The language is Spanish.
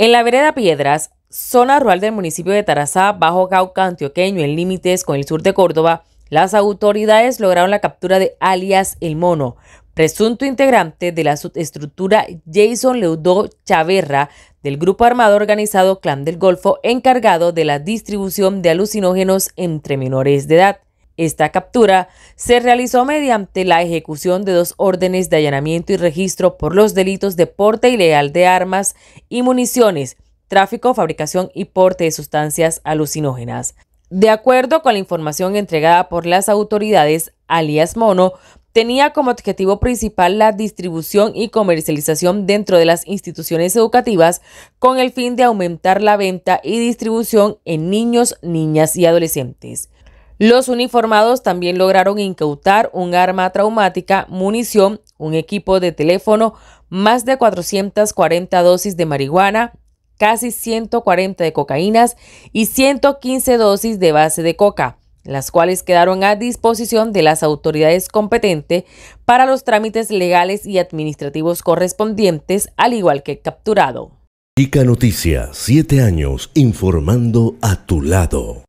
En la vereda Piedras, zona rural del municipio de Tarazá, Bajo Cauca, Antioqueño, en límites con el sur de Córdoba, las autoridades lograron la captura de alias El Mono, presunto integrante de la subestructura Jason Leudó Chaverra del grupo armado organizado Clan del Golfo encargado de la distribución de alucinógenos entre menores de edad. Esta captura se realizó mediante la ejecución de dos órdenes de allanamiento y registro por los delitos de porte ilegal de armas y municiones, tráfico, fabricación y porte de sustancias alucinógenas. De acuerdo con la información entregada por las autoridades, alias Mono, tenía como objetivo principal la distribución y comercialización dentro de las instituciones educativas con el fin de aumentar la venta y distribución en niños, niñas y adolescentes. Los uniformados también lograron incautar un arma traumática, munición, un equipo de teléfono, más de 440 dosis de marihuana, casi 140 de cocaínas y 115 dosis de base de coca, las cuales quedaron a disposición de las autoridades competentes para los trámites legales y administrativos correspondientes, al igual que capturado. chica Noticias, 7 años informando a tu lado.